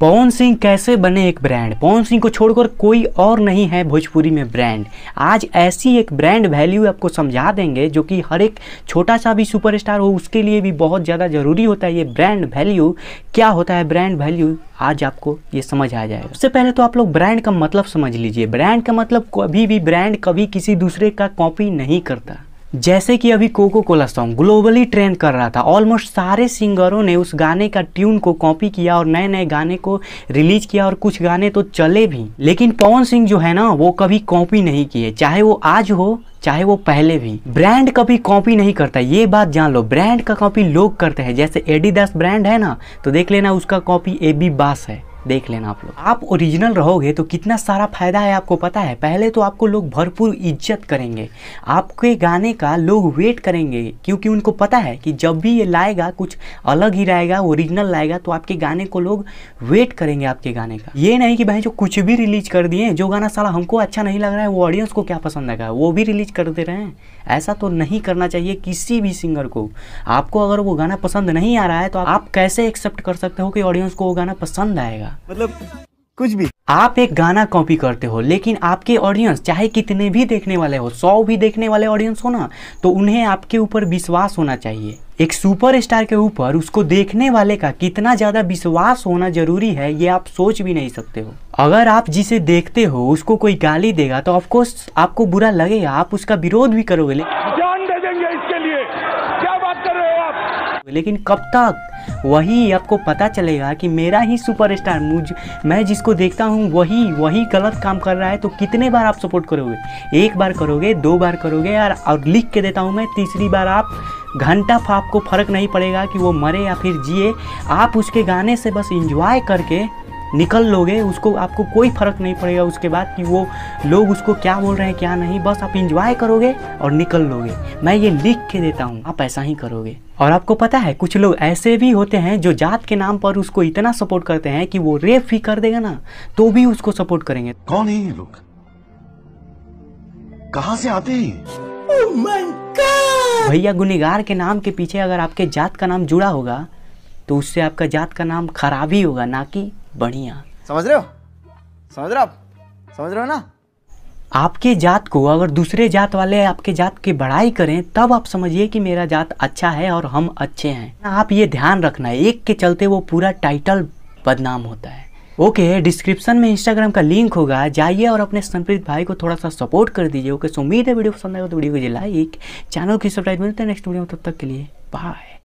पवन सिंह कैसे बने एक ब्रांड पवन सिंह को छोड़कर कोई और नहीं है भोजपुरी में ब्रांड आज ऐसी एक ब्रांड वैल्यू आपको समझा देंगे जो कि हर एक छोटा सा भी सुपरस्टार हो उसके लिए भी बहुत ज़्यादा ज़रूरी होता है ये ब्रांड वैल्यू क्या होता है ब्रांड वैल्यू आज आपको ये समझ आ जाएगा सबसे पहले तो आप लोग ब्रांड का मतलब समझ लीजिए ब्रांड का मतलब कभी भी ब्रांड कभी किसी दूसरे का कॉपी नहीं करता जैसे कि अभी Coca Cola song globally trend कर रहा था ऑलमोस्ट सारे सिंगरों ने उस गाने का ट्यून को कॉपी किया और नए नए गाने को रिलीज किया और कुछ गाने तो चले भी लेकिन पवन सिंह जो है ना वो कभी कॉपी नहीं किए चाहे वो आज हो चाहे वो पहले भी ब्रांड कभी कॉपी नहीं करता ये बात जान लो ब्रांड का कॉपी लोग करते हैं जैसे एडिडास ब्रांड है ना तो देख लेना उसका कॉपी ए बी बास है देख लेना आप लोग आप ओरिजिनल रहोगे तो कितना सारा फायदा है आपको पता है पहले तो आपको लोग भरपूर इज्जत करेंगे आपके गाने का लोग वेट करेंगे क्योंकि उनको पता है कि जब भी ये लाएगा कुछ अलग ही रहेगा ओरिजिनल लाएगा तो आपके गाने को लोग वेट करेंगे आपके गाने का ये नहीं कि भाई जो कुछ भी रिलीज कर दिए जो गाना सारा हमको अच्छा नहीं लग रहा है वो ऑडियंस को क्या पसंद आएगा वो भी रिलीज कर दे रहे हैं ऐसा तो नहीं करना चाहिए किसी भी सिंगर को आपको अगर वो गाना पसंद नहीं आ रहा है तो आप कैसे एक्सेप्ट कर सकते हो कि ऑडियंस को वो गाना पसंद आएगा जाएगा मतलब कुछ भी आप एक गाना कॉपी करते हो लेकिन आपके ऑडियंस चाहे कितने भी देखने वाले हो सौ भी देखने वाले ऑडियंस हो ना तो उन्हें आपके ऊपर विश्वास होना चाहिए एक सुपरस्टार के ऊपर उसको देखने वाले का कितना ज़्यादा विश्वास होना ज़रूरी है ये आप सोच भी नहीं सकते हो अगर आप जिसे देखते हो उसको कोई गाली देगा तो ऑफकोर्स आपको बुरा लगेगा आप उसका विरोध भी करोगे लेकिन चाहिए क्या बात कर रहे हो आप लेकिन कब तक वही आपको पता चलेगा कि मेरा ही सुपरस्टार मुझ मैं जिसको देखता हूँ वही वही गलत काम कर रहा है तो कितने बार आप सपोर्ट करोगे एक बार करोगे दो बार करोगे यार और लिख के देता हूँ मैं तीसरी बार आप घंटा आपको फ़र्क नहीं पड़ेगा कि वो मरे या फिर जिए आप उसके गाने से बस इंजॉय करके निकल लोगे उसको आपको कोई फ़र्क नहीं पड़ेगा उसके बाद कि वो लोग उसको क्या बोल रहे हैं क्या नहीं बस आप इंजॉय करोगे और निकल लोगे मैं ये लिख के देता हूँ आप ऐसा ही करोगे और आपको पता है कुछ लोग ऐसे भी होते हैं जो जात के नाम पर उसको इतना सपोर्ट करते हैं कि वो रेप भी कर देगा ना तो भी उसको सपोर्ट करेंगे कौन है ये लोग कहाँ से आते हैं oh भैया गुनेगार के नाम के पीछे अगर आपके जात का नाम जुड़ा होगा तो उससे आपका जात का नाम खराब ही होगा ना कि बढ़िया समझ रहे हो समझ रहे हो समझ रहे हो ना आपके जात को अगर दूसरे जात वाले आपके जात की बढ़ाई करें तब आप समझिए कि मेरा जात अच्छा है और हम अच्छे हैं आप ये ध्यान रखना है एक के चलते वो पूरा टाइटल बदनाम होता है ओके okay, डिस्क्रिप्शन में इंस्टाग्राम का लिंक होगा जाइए और अपने संप्रीत भाई को थोड़ा सा सपोर्ट कर दीजिए ओके सो उम्मीद है वीडियो पसंद आएगा तो वीडियो को लाइक चैनल की सब्सक्राइब मिलते हैं नेक्स्ट वीडियो में तब तक के लिए बाय